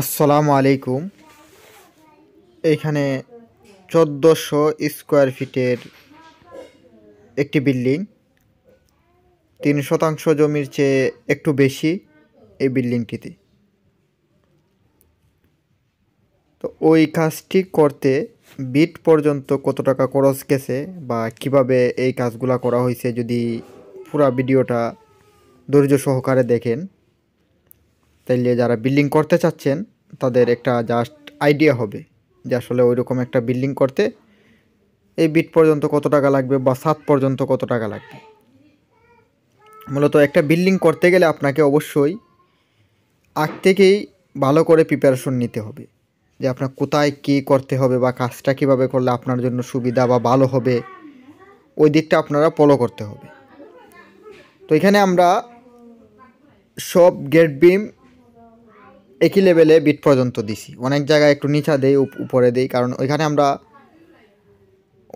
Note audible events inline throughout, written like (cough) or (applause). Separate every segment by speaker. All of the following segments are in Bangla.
Speaker 1: আসসালামু আলাইকুম এখানে চোদ্দোশো স্কোয়ার ফিটের একটি বিল্ডিং তিন শতাংশ জমির চেয়ে একটু বেশি এই বিল্ডিংটিতে তো ওই কাজটি করতে বিট পর্যন্ত কত টাকা খরচ গেছে বা কিভাবে এই কাজগুলা করা হয়েছে যদি পুরা ভিডিওটা ধৈর্য সহকারে দেখেন তাইলে যারা বিল্ডিং করতে চাচ্ছেন তাদের একটা জাস্ট আইডিয়া হবে যে আসলে ওই রকম একটা বিল্ডিং করতে এই বিট পর্যন্ত কত টাকা লাগবে বা সাত পর্যন্ত কত টাকা লাগবে মূলত একটা বিল্ডিং করতে গেলে আপনাকে অবশ্যই আগ থেকেই ভালো করে প্রিপারেশন নিতে হবে যে আপনার কোথায় কী করতে হবে বা কাজটা কীভাবে করলে আপনার জন্য সুবিধা বা ভালো হবে ওই দিকটা আপনারা ফলো করতে হবে তো এখানে আমরা সব গেট বিম একই লেভেলে বিট পর্যন্ত দিছি অনেক জায়গায় একটু নিচা দেই উপরে দেই কারণ ওইখানে আমরা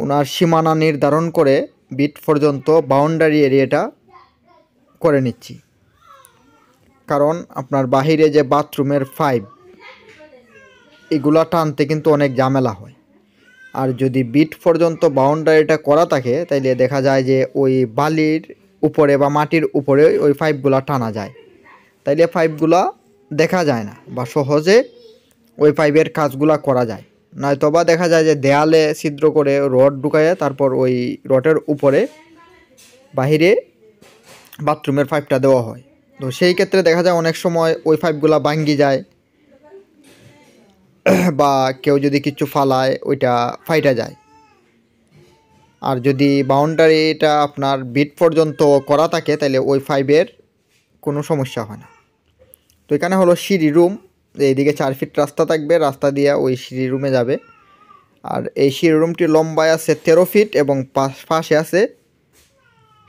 Speaker 1: ওনার সীমানা নির্ধারণ করে বিট পর্যন্ত বাউন্ডারি এরিয়াটা করে নিচ্ছি কারণ আপনার বাহিরে যে বাথরুমের ফাইভ এগুলা টানতে কিন্তু অনেক ঝামেলা হয় আর যদি বিট পর্যন্ত বাউন্ডারিটা করা থাকে তাইলে দেখা যায় যে ওই বালির উপরে বা মাটির উপরে ওই পাইপগুলা টানা যায় তাইলে ফাইপগুলা দেখা যায় না বা সহজে ওই পাইপের কাজগুলা করা যায় নয়তোবা দেখা যায় যে দেয়ালে ছিদ্র করে রড ঢুকায় তারপর ওই রডের উপরে বাহিরে বাথরুমের পাইপটা দেওয়া হয় তো সেই ক্ষেত্রে দেখা যায় অনেক সময় ওই পাইপগুলা ভাঙ্গি যায় (clears throat) বা কেউ যদি কিছু ফালায় ওইটা ফাইটা যায় আর যদি বাউন্ডারিটা আপনার বিট পর্যন্ত করা থাকে তাহলে ওই ফাইবের কোনো সমস্যা হয় না তো এখানে হলো সিঁড়ি রুম এইদিকে চার ফিট রাস্তা থাকবে রাস্তা দিয়ে ওই সিঁড়ি রুমে যাবে আর এই সিঁড়ি রুমটি লম্বায় আছে তেরো ফিট এবং পাশে আছে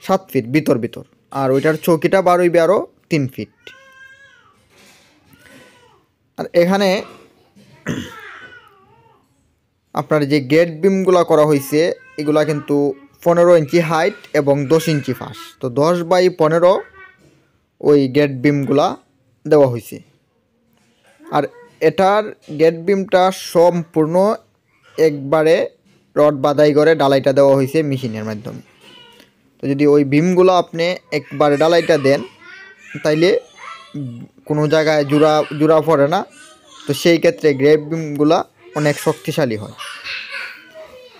Speaker 1: সাত ফিট ভিতর ভিতর আর ওইটার চৌকিটা বাড়ইবে আরও তিন ফিট আর এখানে আপনার যে গেট বিমগুলো করা হয়েছে এগুলা কিন্তু পনেরো ইঞ্চি হাইট এবং দশ ইঞ্চি ফাঁস তো দশ বাই পনেরো ওই গেট বিমগুলা দেওয়া হয়েছে আর এটার গেট বিমটা সম্পূর্ণ একবারে রড বাদাই করে ডালাইটা দেওয়া হয়েছে মেশিনের মাধ্যমে তো যদি ওই বিমগুলো আপনি একবারে ডালাইটা দেন তাইলে কোনো জায়গায় জোড়া জোড়া পড়ে না তো সেই ক্ষেত্রে গ্রেপ বিমগুলা অনেক শক্তিশালী হয়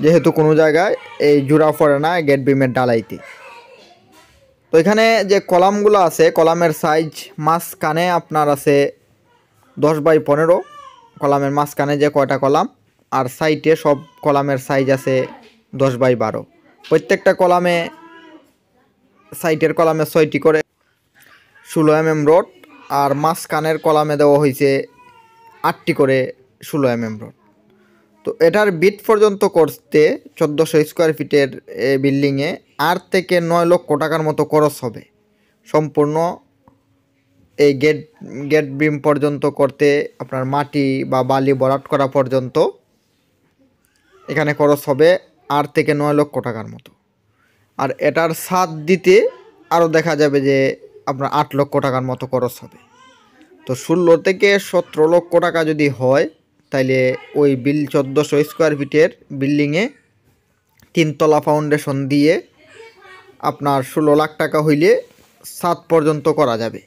Speaker 1: যেহেতু কোনো জায়গায় এই জোড়া পড়ে না গেট বিমের ডালাইতে তো এখানে যে কলামগুলো আছে কলামের সাইজ মাঝখানে আপনার আছে দশ বাই পনেরো কলামের মাঝখানে যে কয়টা কলাম আর সাইটে সব কলামের সাইজ আছে দশ বাই বারো প্রত্যেকটা কলামে সাইটের কলামে ছয়টি করে ষোলো এম mm এম রোড আর মাঝখানের কলামে দেওয়া হয়েছে আটটি করে ষোলো এম mm এম রোড তো এটার বিট পর্যন্ত করতে চোদ্দোশো স্কোয়ার ফিটের বিল্ডিংয়ে আট থেকে নয় লক্ষ টাকার মতো খরচ হবে সম্পূর্ণ এই গেট গেট বিম পর্যন্ত করতে আপনার মাটি বা বালি বরাট করা পর্যন্ত এখানে খরচ হবে আট থেকে নয় লক্ষ টাকার মতো আর এটার সাত দিতে আরও দেখা যাবে যে আপনার আট লক্ষ টাকার মতো খরচ হবে তো ষোলো থেকে সতেরো লক্ষ টাকা যদি হয় তাইলে ওই বিল চোদ্দোশো স্কোয়ার ফিটের বিল্ডিংয়ে তিনতলা ফাউন্ডেশন দিয়ে আপনার ষোলো লাখ টাকা হইলে সাত পর্যন্ত করা যাবে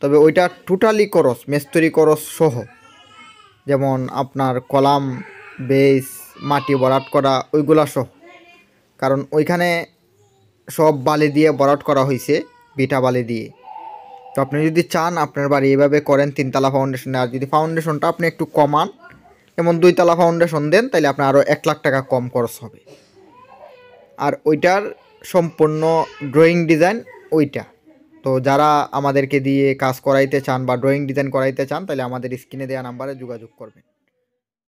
Speaker 1: তবে ওইটা টোটালি করস মেস্তরি করস সহ যেমন আপনার কলাম বেস মাটি বরাট করা ওইগুলা সহ কারণ ওইখানে সব বালি দিয়ে বরাট করা হয়েছে বিটা বালি দিয়ে তো আপনি যদি চান আপনার বাড়ি এভাবে করেন তিনতলা ফাউন্ডেশনে আর যদি ফাউন্ডেশনটা আপনি একটু কমান দুই দুইতলা ফাউন্ডেশন দেন তাহলে আপনার আরও এক লাখ টাকা কম খরচ হবে আর ওইটার সম্পূর্ণ ড্রয়িং ডিজাইন ওইটা তো যারা আমাদেরকে দিয়ে কাজ করাইতে চান বা ড্রয়িং ডিজাইন করাইতে চান তাহলে আমাদের স্ক্রিনে দেওয়া নাম্বারে যোগাযোগ করবেন